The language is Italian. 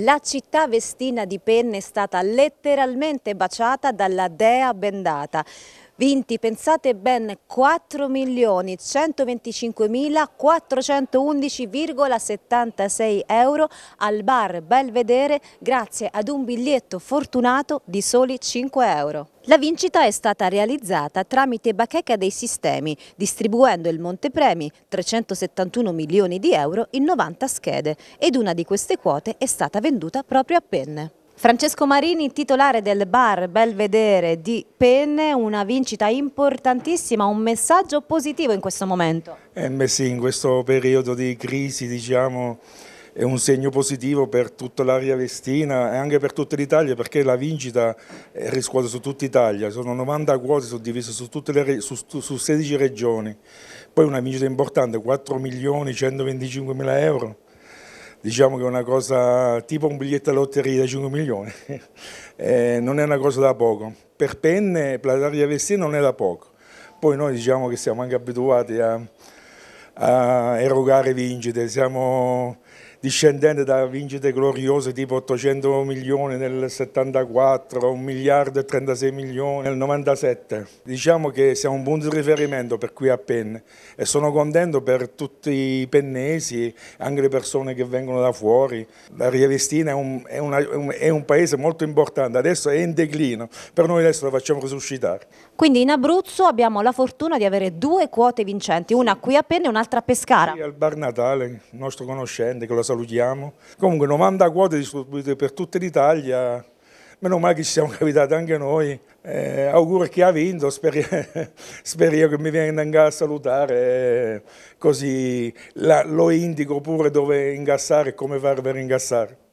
La città vestina di penne è stata letteralmente baciata dalla dea bendata vinti, pensate ben 4.125.411,76 euro al bar Belvedere grazie ad un biglietto fortunato di soli 5 euro. La vincita è stata realizzata tramite bacheca dei sistemi, distribuendo il montepremi 371 milioni di euro in 90 schede ed una di queste quote è stata venduta proprio a penne. Francesco Marini, titolare del bar Belvedere di Penne, una vincita importantissima, un messaggio positivo in questo momento. Eh beh sì, in questo periodo di crisi diciamo, è un segno positivo per tutta l'area vestina e anche per tutta l'Italia perché la vincita riscuote su tutta Italia, sono 90 quote suddivise su, le, su, su 16 regioni, poi una vincita importante, 4 milioni 125 mila euro diciamo che è una cosa tipo un biglietto a lotteria da 5 milioni, eh, non è una cosa da poco. Per penne, platare di non è da poco. Poi noi diciamo che siamo anche abituati a, a erogare vincite, siamo discendente da vincite gloriose tipo 800 milioni nel 74, 1 miliardo e 36 milioni nel 97. Diciamo che siamo un punto di riferimento per qui a Penne e sono contento per tutti i pennesi, anche le persone che vengono da fuori. La Rievestina è un, è una, è un paese molto importante, adesso è in declino, per noi adesso la facciamo risuscitare. Quindi in Abruzzo abbiamo la fortuna di avere due quote vincenti, una qui a Penne e un'altra a Pescara. Sì, al Bar Natale, il nostro conoscente, che lo salutiamo. Comunque 90 quote distribuite per tutta l'Italia, meno male che ci siamo capitati anche noi. Eh, auguro a chi ha vinto, sper speriamo che mi venga anche a salutare, così la, lo indico pure dove ingassare e come fare per ingassare.